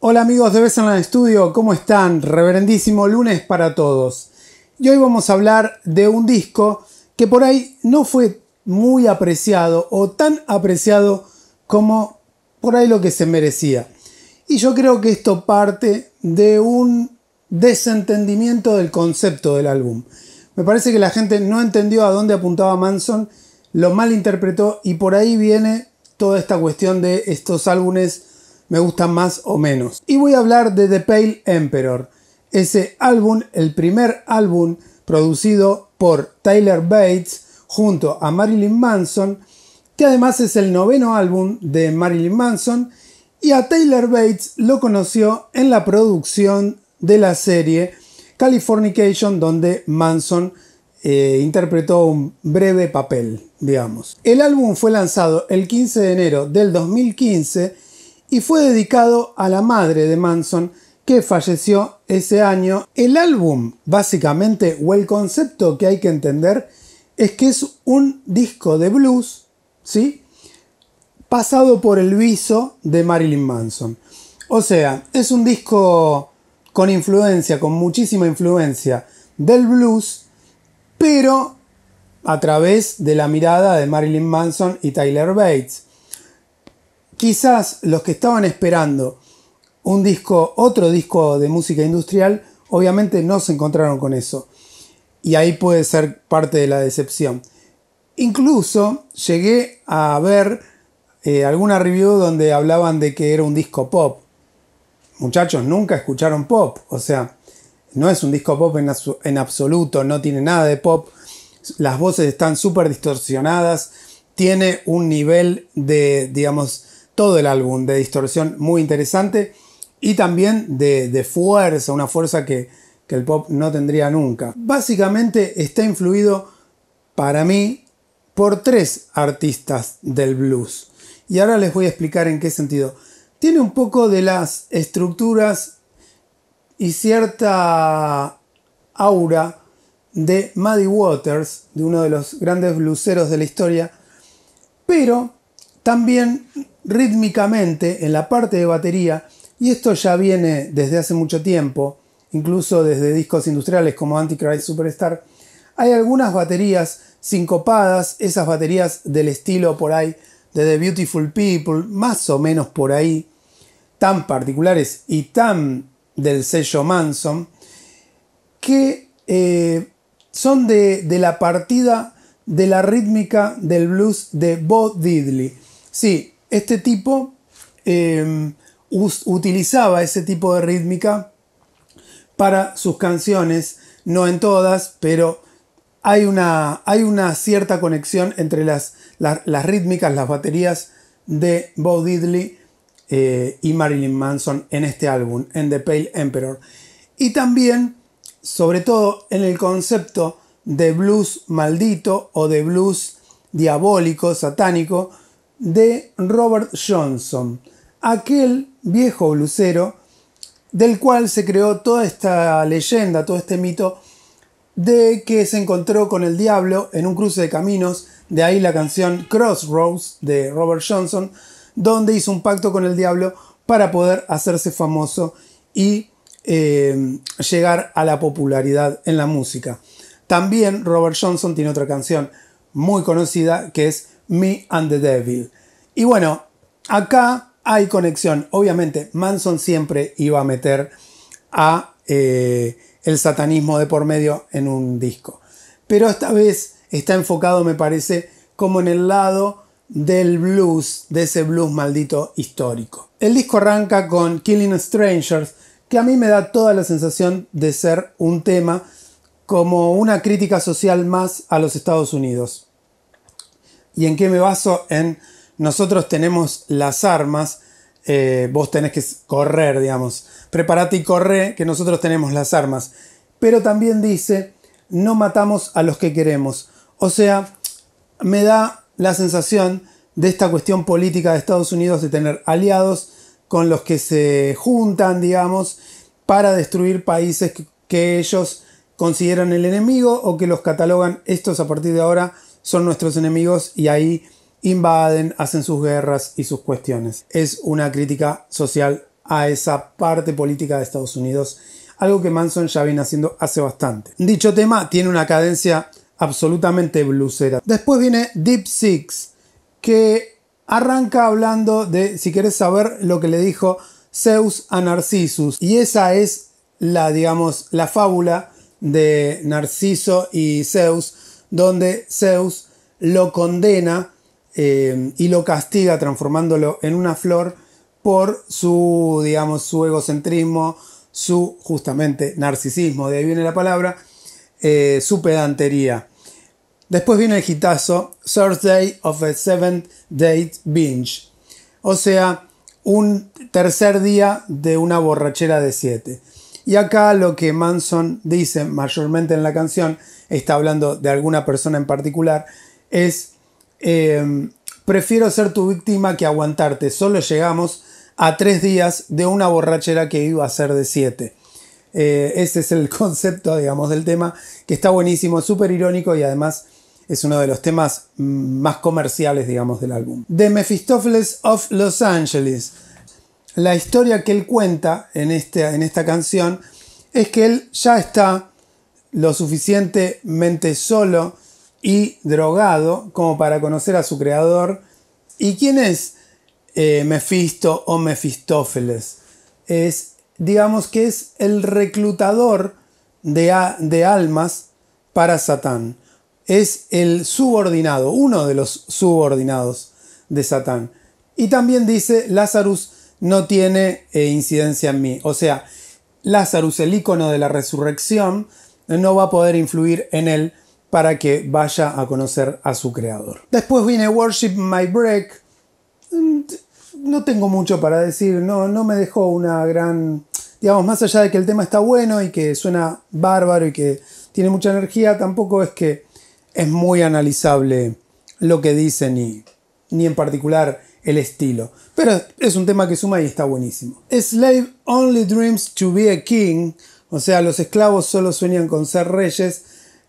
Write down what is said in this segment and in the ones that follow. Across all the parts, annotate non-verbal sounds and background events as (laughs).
Hola amigos de Besanland Studio, ¿cómo están? Reverendísimo lunes para todos. Y hoy vamos a hablar de un disco que por ahí no fue muy apreciado o tan apreciado como por ahí lo que se merecía. Y yo creo que esto parte de un desentendimiento del concepto del álbum. Me parece que la gente no entendió a dónde apuntaba Manson, lo malinterpretó y por ahí viene toda esta cuestión de estos álbumes me gusta más o menos. Y voy a hablar de The Pale Emperor, ese álbum, el primer álbum producido por Tyler Bates junto a Marilyn Manson, que además es el noveno álbum de Marilyn Manson, y a Tyler Bates lo conoció en la producción de la serie Californication, donde Manson eh, interpretó un breve papel, digamos. El álbum fue lanzado el 15 de enero del 2015 y fue dedicado a la madre de Manson que falleció ese año. El álbum, básicamente, o el concepto que hay que entender, es que es un disco de blues, ¿sí? Pasado por el viso de Marilyn Manson. O sea, es un disco con influencia, con muchísima influencia del blues, pero a través de la mirada de Marilyn Manson y Tyler Bates. Quizás los que estaban esperando un disco, otro disco de música industrial, obviamente no se encontraron con eso. Y ahí puede ser parte de la decepción. Incluso llegué a ver eh, alguna review donde hablaban de que era un disco pop. Muchachos, nunca escucharon pop. O sea, no es un disco pop en, en absoluto, no tiene nada de pop. Las voces están súper distorsionadas. Tiene un nivel de, digamos, todo el álbum de distorsión muy interesante y también de, fuerza, una fuerza que, el pop no tendría nunca. Básicamente está influido para mí por tres artistas del blues. Y ahora les voy a explicar en qué sentido. Tiene un poco de las estructuras y cierta aura de Muddy Waters, de uno de los grandes blueseros de la historia, pero también rítmicamente en la parte de batería, y esto ya viene desde hace mucho tiempo, incluso desde discos industriales como Antichrist Superstar, hay algunas baterías sincopadas, esas baterías del estilo por ahí de The Beautiful People, más o menos por ahí, tan particulares y tan del sello Manson, que eh, son de, de la partida de la rítmica del blues de Bo Diddley. Sí, este tipo em, utilizaba ese tipo de rítmica para sus canciones, no en todas, pero hay una, cierta conexión entre las, rítmicas, las baterías de Bo Diddley eh, y Marilyn Manson en este álbum, en The Pale Emperor. Y también, sobre todo, en el concepto de blues maldito o de blues diabólico, satánico, de Robert Johnson, aquel viejo lucero, del cual se creó toda esta leyenda, todo este mito de que se encontró con el diablo en un cruce de caminos, de ahí la canción Crossroads de Robert Johnson, donde hizo un pacto con el diablo para poder hacerse famoso y eh, llegar a la popularidad en la música. También Robert Johnson tiene otra canción muy conocida que es me and the Devil. Y bueno, acá hay conexión. Obviamente, Manson siempre iba a meter a eh, el satanismo de por medio en un disco. Pero esta vez está enfocado, me parece, como en el lado del blues, de ese blues maldito histórico. El disco arranca con Killing Strangers, que a mí me da toda la sensación de ser un tema como una crítica social más a los Estados Unidos. ¿Y en qué me baso? En nosotros tenemos las armas, eh, vos tenés que correr, digamos. Preparate y corre, que nosotros tenemos las armas. Pero también dice, no matamos a los que queremos. O sea, me da la sensación de esta cuestión política de Estados Unidos de tener aliados con los que se juntan, digamos, para destruir países que ellos consideran el enemigo o que los catalogan estos a partir de ahora son nuestros enemigos y ahí invaden, hacen sus guerras y sus cuestiones. Es una crítica social a esa parte política de Estados Unidos, algo que Manson ya viene haciendo hace bastante. Dicho tema tiene una cadencia absolutamente blusera. Después viene Deep Six, que arranca hablando de, si quieres saber lo que le dijo Zeus a Narcissus, y esa es la, digamos, la fábula de Narciso y Zeus, donde Zeus lo condena eh, y lo castiga transformándolo en una flor por su, egocentrismo, su justamente narcisismo, de ahí viene la palabra, eh, su pedantería. Después viene el hitazo Thursday of a Seventh Date Binge, o sea, un tercer día de una borrachera de siete. Y acá lo que Manson dice mayormente en la canción, está hablando de alguna persona en particular, es, em, prefiero ser tu víctima que aguantarte, solo llegamos a tres días de una borrachera que iba a ser de siete. Eh, ese es el (laughs) concepto, digamos, del tema, que está buenísimo, súper irónico y además es uno de los temas mm, más comerciales, digamos, del álbum. The Mephistopheles of Los Angeles la historia que él cuenta en, este, en esta canción es que él ya está lo suficientemente solo y drogado como para conocer a su creador. ¿Y quién es eh, Mefisto o Mefistófeles? Es, digamos que es el reclutador de, de almas para Satán. Es el subordinado, uno de los subordinados de Satán. Y también dice Lázaro no tiene eh, incidencia en mí. O sea, Lazarus, el icono de la resurrección, no va a poder influir en él para que vaya a conocer a su creador. Después viene Worship My Break. Mm, no tengo mucho para decir, no, no me dejó una gran... Digamos, más allá de que el tema está bueno y que suena bárbaro y que tiene mucha energía, tampoco es que es muy analizable lo que dice, ni, ni en particular el estilo. Pero es un tema que suma y está buenísimo. Slave only dreams to be a king, o sea, los esclavos solo sueñan con ser reyes.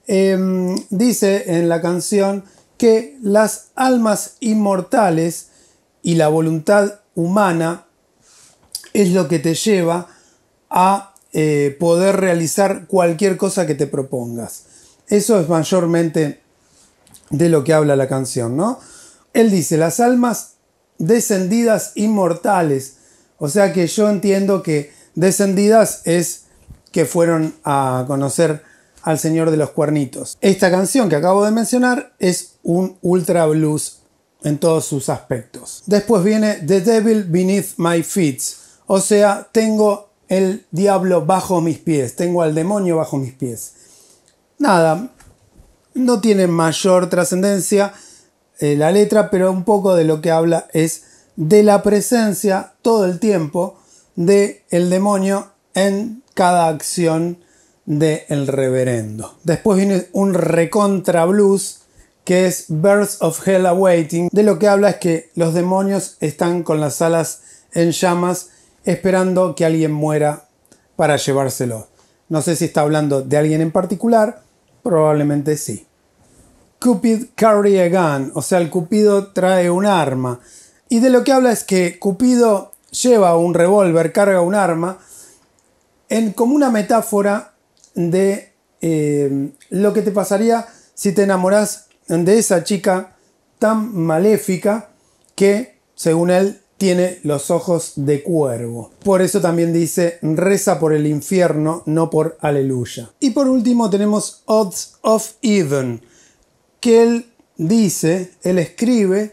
Em, dice en la canción que las almas inmortales y la voluntad humana es lo que te lleva a eh, poder realizar cualquier cosa que te propongas. Eso es mayormente de lo que habla la canción, ¿no? Él dice, las almas descendidas inmortales. O sea que yo entiendo que descendidas es que fueron a conocer al Señor de los Cuernitos. Esta canción que acabo de mencionar es un ultra blues en todos sus aspectos. Después viene The Devil Beneath My Feet, o sea, tengo el diablo bajo mis pies, tengo al demonio bajo mis pies. Nada, no tiene mayor trascendencia eh, la letra, pero un poco de lo que habla es de la presencia todo el tiempo de el demonio en cada acción del reverendo. Después viene un recontra blues que es Birds of Hell Awaiting. De lo que habla es que los demonios están con las alas en llamas esperando que alguien muera para llevárselo. No sé si está hablando de alguien en particular, probablemente sí. Cupid carry a gun, o sea, el Cupido trae un arma. Y de lo que habla es que Cupido lleva un revólver, carga un arma, en, como una metáfora de eh, lo que te pasaría si te enamoras de esa chica tan maléfica que, según él, tiene los ojos de cuervo. Por eso también dice reza por el infierno, no por aleluya. Y por último tenemos odds of even, que él dice, él escribe,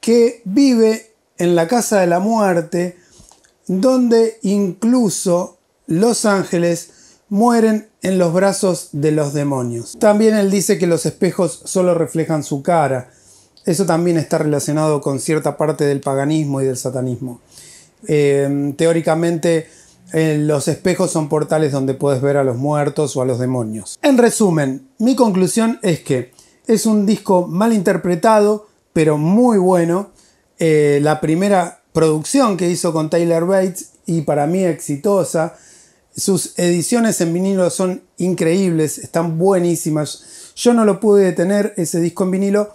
que vive en la casa de la muerte, donde incluso los ángeles mueren en los brazos de los demonios. También él dice que los espejos solo reflejan su cara. Eso también está relacionado con cierta parte del paganismo y del satanismo. Eh, teóricamente, eh, los espejos son portales donde puedes ver a los muertos o a los demonios. En resumen, mi conclusión es que es un disco mal interpretado, pero muy bueno. Eh, la primera producción que hizo con Taylor Bates y para mí exitosa. Sus ediciones en vinilo son increíbles, están buenísimas. Yo no lo pude tener ese disco en vinilo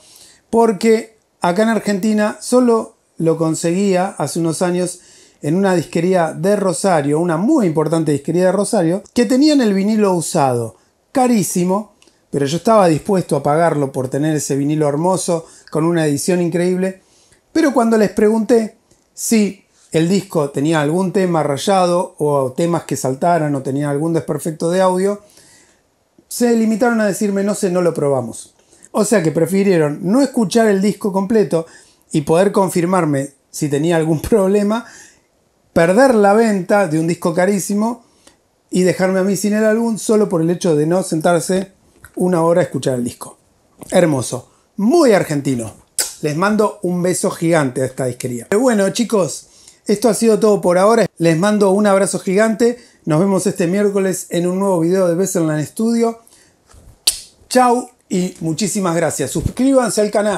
porque acá en Argentina solo lo conseguía hace unos años en una disquería de Rosario, una muy importante disquería de Rosario, que tenían el vinilo usado, carísimo, pero yo estaba dispuesto a pagarlo por tener ese vinilo hermoso con una edición increíble. Pero cuando les pregunté si el disco tenía algún tema rayado o temas que saltaran o tenía algún desperfecto de audio, se limitaron a decirme no sé, no lo probamos. O sea que prefirieron no escuchar el disco completo y poder confirmarme si tenía algún (laughs) problema, perder la venta de un disco carísimo y dejarme a mí sin el álbum solo por el hecho de no sentarse una hora escuchar el disco. Hermoso, muy argentino. Les mando un beso gigante a esta disquería. Bueno chicos, esto ha sido todo por ahora. Les mando un abrazo gigante. Nos vemos este miércoles en un nuevo video de Beso Studio. Chau y muchísimas gracias. Suscríbanse al canal.